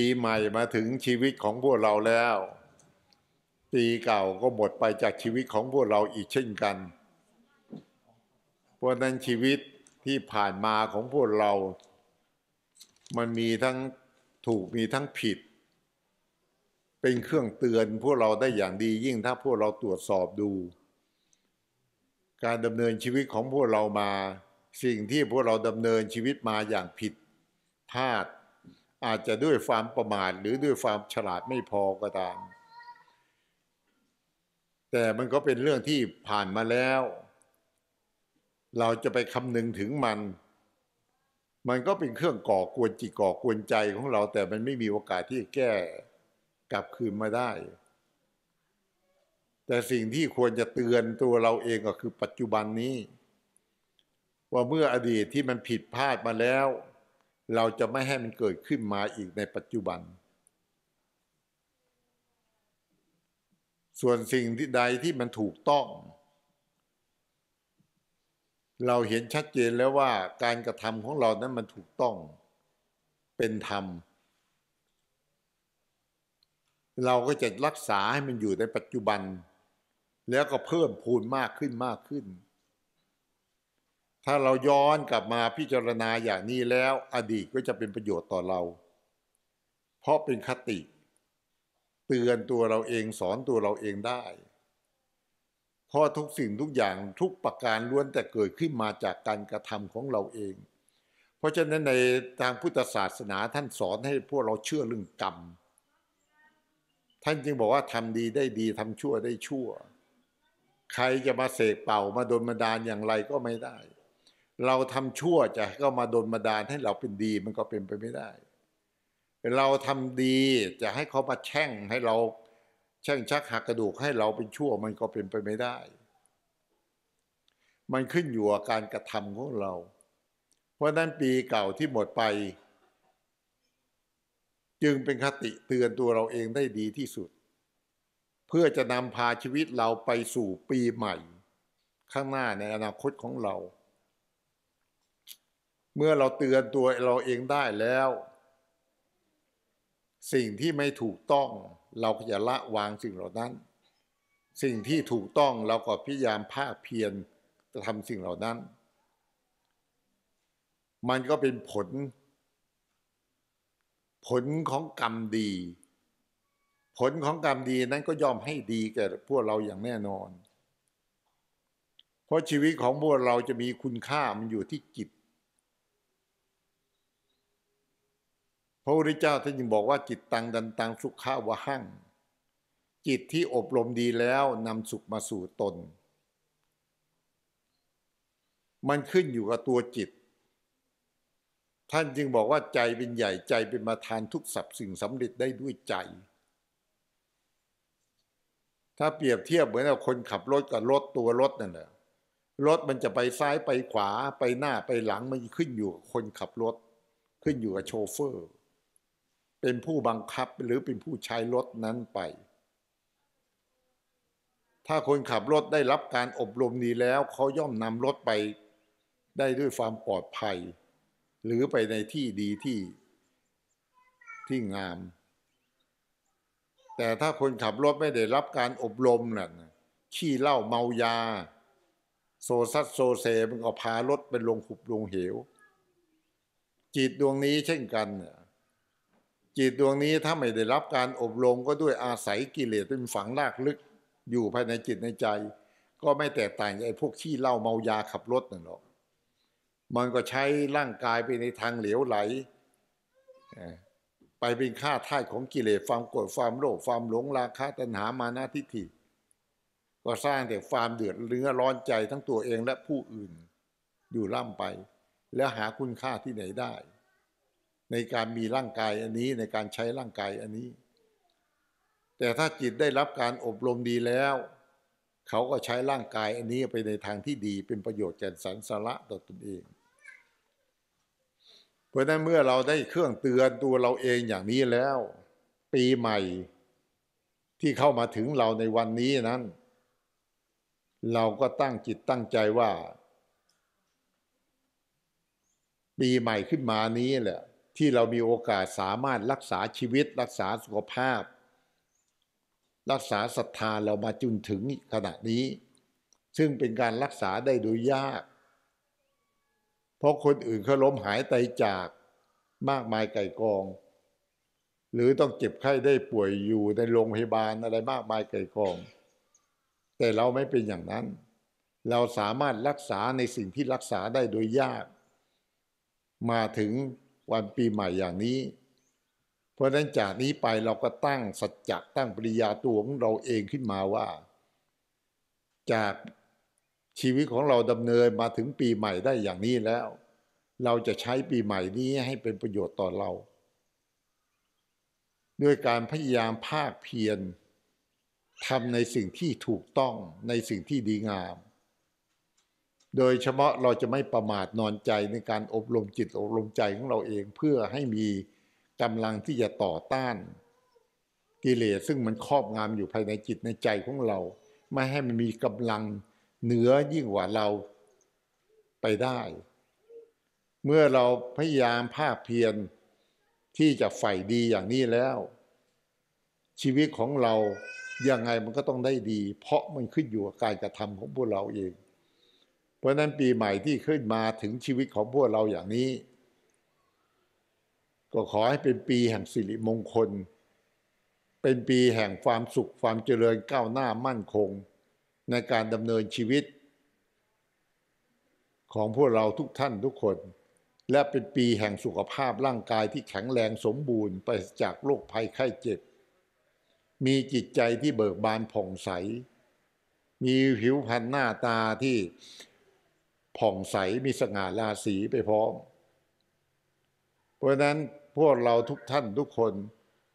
ปีใหม่มาถึงชีวิตของพวกเราแล้ว ปีเก่าก็หมดไปจากชีวิตของพวกเราอีกเช่นกันเพราะนั้นชีวิตที่ผ่านมาของพวกเรา มันมีทั้งถูกมีทั้งผิด เป็นเครื่องเตือนพวกเราได้อย่างดียิ่งถ้าพวกเราตรวจสอบดู การดำเนินชีวิตของพวกเรามา สิ่งที่พวกเราดำเนินชีวิตมาอย่างผิดพลาดอาจจะด้วยความประมาทหรือด้วยความฉลาดไม่พอก็ตาม แต่มันก็เป็นเรื่องที่ผ่านมาแล้ว เราจะไปคำนึงถึงมัน มันก็เป็นเครื่องก่อกวนจิตก่อกวนใจของเรา แต่มันไม่มีโอกาสที่จะแก้กลับคืนมาได้ แต่สิ่งที่ควรจะเตือนตัวเราเองก็คือปัจจุบันนี้ ว่าเมื่ออดีตที่มันผิดพลาดมาแล้วเราจะไม่ให้มันเกิดขึ้นมาอีกในปัจจุบัน ส่วนสิ่งที่ใดที่มันถูกต้อง เราเห็นชัดเจนแล้วว่าการกระทำของเรา นั้นมันถูกต้อง เป็นธรรม เราก็จะรักษาให้มันอยู่ในปัจจุบัน แล้วก็เพิ่มพูนมากขึ้นมากขึ้นถ้าเราย้อนกลับมาพิจารณาอย่างนี้แล้วอดีตก็จะเป็นประโยชน์ต่อเรา เพราะเป็นคติ เตือนตัวเราเองสอนตัวเราเองได้เพราะทุกสิ่งทุกอย่างทุกประการล้วนแต่เกิดขึ้นมาจากการกระทำของเราเอง เพราะฉะนั้นในทางพุทธศาสนาท่านสอนให้พวกเราเชื่อเรื่องกรรมท่านจึงบอกว่าทำดีได้ดีทำชั่วได้ชั่ว ใครจะมาเสกเป่ามาดนมาดานอย่างไรก็ไม่ได้เราทำชั่วจะให้เขามาโดนมาดานให้เราเป็นดีมันก็เป็นไปไม่ได้เราทำดีจะให้เขามาแช่งให้เราแช่งชักหักกระดูกให้เราเป็นชั่วมันก็เป็นไปไม่ได้ มันขึ้นอยู่กับการกระทำของเรา เพราะนั้นปีเก่าที่หมดไป จึงเป็นคติเตือนตัวเราเองได้ดีที่สุด เพื่อจะนำพาชีวิตเราไปสู่ปีใหม่ ข้างหน้าในอนาคตของเราเมื่อเราเตือนตัวเราเองได้แล้ว สิ่งที่ไม่ถูกต้องเราก็จะละวางสิ่งเหล่านั้น สิ่งที่ถูกต้องเราก็พยายามภาคเพียรจะทำสิ่งเหล่านั้น มันก็เป็นผล ผลของกรรมดี ผลของกรรมดีนั้นก็ยอมให้ดีแก่พวกเราอย่างแน่นอน เพราะชีวิตของพวกเราจะมีคุณค่ามันอยู่ที่จิตพระพุทธเจ้าท่านจึงบอกว่าจิตตังดันตังสุขาวะหั่งจิตที่อบรมดีแล้วนำสุขมาสู่ตน มันขึ้นอยู่กับตัวจิต ท่านจึงบอกว่าใจเป็นใหญ่ใจเป็นมาทานทุกสรรพสิ่งสำเร็จได้ด้วยใจ ถ้าเปรียบเทียบเหมือนกับคนขับรถกับรถตัวรถนั่นแหละรถมันจะไปซ้ายไปขวาไปหน้าไปหลังมันขึ้นอยู่กับคนขับรถ ขึ้นอยู่กับโชเฟอร์เป็นผู้บังคับหรือเป็นผู้ใช้รถนั้นไป ถ้าคนขับรถได้รับการอบรมนี้แล้ว เขาย่อมนำรถไปได้ด้วยความปลอดภัย หรือไปในที่ดีที่ที่งาม แต่ถ้าคนขับรถไม่ได้รับการอบรมน่ะขี้เหล้าเมายา โซซัดโซเซมันก็พารถไปลงขุบลงเหว จิตดวงนี้เช่นกันเนี่ยจิตดวงนี้ถ้าไม่ได้รับการอบรมก็ด้วยอาศัยกิเลสเป็นฝังรากลึกอยู่ภายในจิตในใจ ก็ไม่แตกต่างจากไอ้พวกขี้เหล้าเมายาขับรถนั่นหรอกมันก็ใช้ร่างกายไปในทางเหลวไหล ไปเป็นค่าท่ายของกิเลสความโกรธความโลภความหลงราคะตัณหามานะทิฏฐิ ก็สร้างแต่ความเดือดเนื้อร้อนใจทั้งตัวเองและผู้อื่นอยู่ร่ำไป แล้วหาคุณค่าที่ไหนได้ในการมีร่างกายอันนี้ในการใช้ร่างกายอันนี้ แต่ถ้าจิตได้รับการอบรมดีแล้ว เขาก็ใช้ร่างกายอันนี้ ไปในทางที่ดีเป็นประโยชน์แก่สรรสาระต่อตนเองเพราะนั้นเมื่อเราได้เครื่องเตือนตัวเราเองอย่างนี้แล้ว ปีใหม่ที่เข้ามาถึงเราในวันนี้นั้น เราก็ตั้งจิตตั้งใจว่า ปีใหม่ขึ้นมานี้แหละที่เรามีโอกาสสามารถรักษาชีวิตรักษาสุขภาพ รักษาศรัทธาเรามาจนถึงขณะนี้ ซึ่งเป็นการรักษาได้โดยยากเพราะคนอื่นเขาล้มหายตายจากมากมายไก่กอง หรือต้องเจ็บไข้ได้ป่วยอยู่ในโรงพยาบาลอะไรมากมายไก่กอง แต่เราไม่เป็นอย่างนั้น เราสามารถรักษาในสิ่งที่รักษาได้โดยยาก มาถึงวันปีใหม่อย่างนี้ เพราะฉะนั้นจากนี้ไปเราก็ตั้งสัจจะตั้งปริยาตัวของเราเองขึ้นมาว่า จากชีวิตของเราดำเนินมาถึงปีใหม่ได้อย่างนี้แล้ว เราจะใช้ปีใหม่นี้ให้เป็นประโยชน์ต่อเรา ด้วยการพยายามภาคเพียรทำในสิ่งที่ถูกต้องในสิ่งที่ดีงามโดยเฉพาะเราจะไม่ประมาทนอนใจในการอบรมจิตอบรมใจของเราเอง เพื่อให้มีกำลังที่จะต่อต้านกิเลสซึ่งมันครอบงำอยู่ภายในจิตในใจของเราไม่ให้มันมีกำลังเหนือยิ่งกว่าเราไปได้ เมื่อเราพยายามภาคเพียรที่จะใฝ่ดีอย่างนี้แล้ว ชีวิตของเรายังไงมันก็ต้องได้ดี เพราะมันขึ้นอยู่กับการกระทำของพวกเราเองพราะนั้นปีใหม่ที่ขึ้นมาถึงชีวิตของพวกเราอย่างนี้ ก็ขอให้เป็นปีแห่งสิริมงคล เป็นปีแห่งความสุขความเจริญก้าวหน้ามั่นคง ในการดำเนินชีวิต ของพวกเราทุกท่านทุกคน และเป็นปีแห่งสุขภาพร่างกายที่แข็งแรงสมบูรณ์ไปจากโรคภัยไข้เจ็บมีจิตใจที่เบิกบานผ่องใส มีผิวพรรณหน้าตาที่ผ่องใสมีสง่าราศีไปพร้อม เพราะนั้นพวกเราทุกท่านทุกคน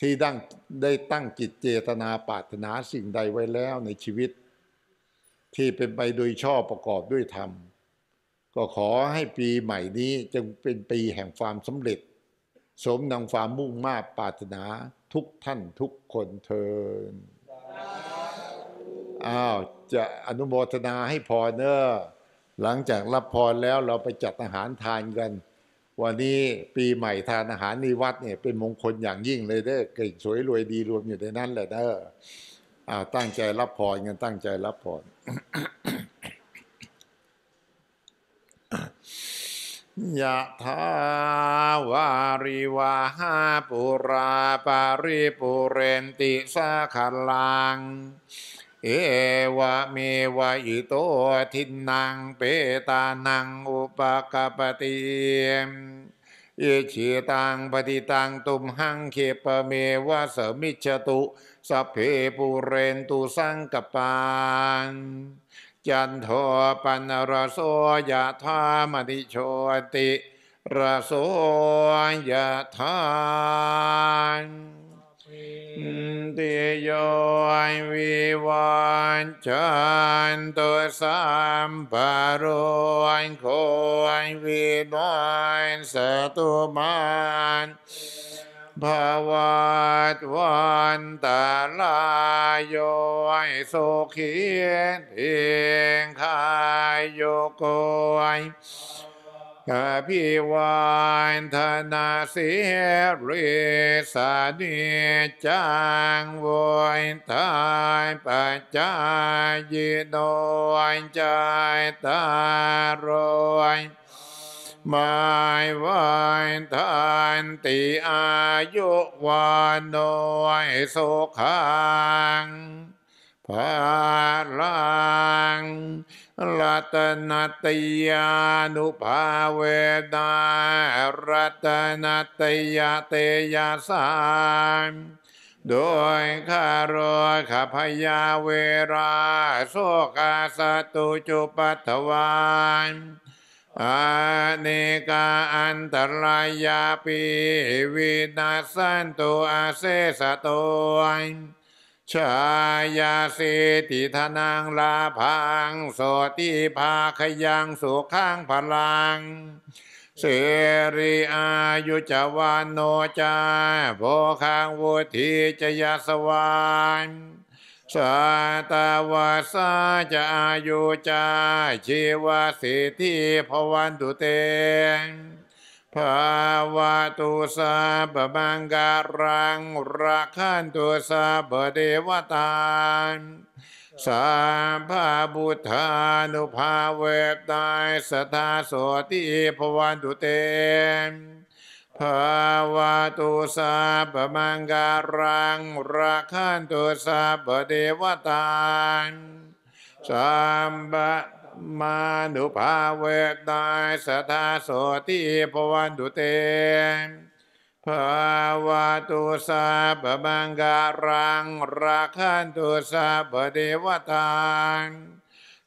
ที่ดั้งได้ตั้งจิตเจตนาปรารถนาสิ่งใดไว้แล้วในชีวิต ที่เป็นไปโดยชอบประกอบด้วยธรรม ก็ขอให้ปีใหม่นี้จงเป็นปีแห่งความสำเร็จ สมนางความมุ่งมา่ปรารถนา ทุกท่านทุกคนเทินอ้าวจะอนุโมทนาให้พอเนอ้อหลังจากรับพรแล้วเราไปจัดอาหารทานกัน วันนี้ปีใหม่ทานอาหารนิวัดเนี่ยเป็นมงคลอย่างยิ่งเลยเด้เก่ง สวยรวยดีรวมอยู่ในนั้นแหละเด้ออ่าตั้งใจรับพรกันตั้งใจรับพรยะทาวาริวาหาปุราปาริปุเรนติสะขลังเอวะเมวะอิโตทินนางเปตานังอุปกะปติเอชีตังปฏิตังตุมหังเขปเมวะเสมิชตุสัพเพปูเรนตุสังกปานจันโทปันรโสยะธามติโชติระโสยะธาติโยวิวันจันตุสัมปโรโควิบันสตุมันภวัตวันตาลายโยสุขีเองขายโยโกยอภิวานธนาสิริสานิจังวยทายปัจจายโนใจตารวยมายวันทานติอายุวานโนสุขังพลังรัตนตยานุภาเวดารัตนตยเตยสามโดยคารวขพยาเวราโสกาสตุจุปัถวานอเนกาอันตรายาปีวินาสันตุอาเซสตุชายาสิทิธนังลาพังโสติภาขยังสุข้างพลัง เสรีอายุจวานโนจาโพคังวุธิจยสวานสาตาวาสาจะอายุจาชีวาสิทธิพวันตุเตภาวะตุสาบบังการังระคันตุสาบเดวตาสาภาบุธานุภาเวตายสทาโสตีภวันตุเตภาวะตุสาบบังการังระคันตุสาบเดวตาสามบะมานุภาเวทนายสทาโสติปวันตุเตภาวะตุสาบบังการังราคันตุสาบเดวตาน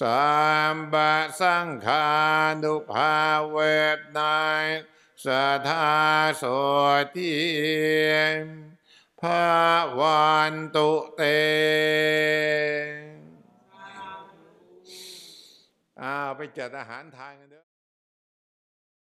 สามบาสังคานุภาเวทนายสทาโสติภาวันตุเตอาไปจัดอาหารทานกันเด้อ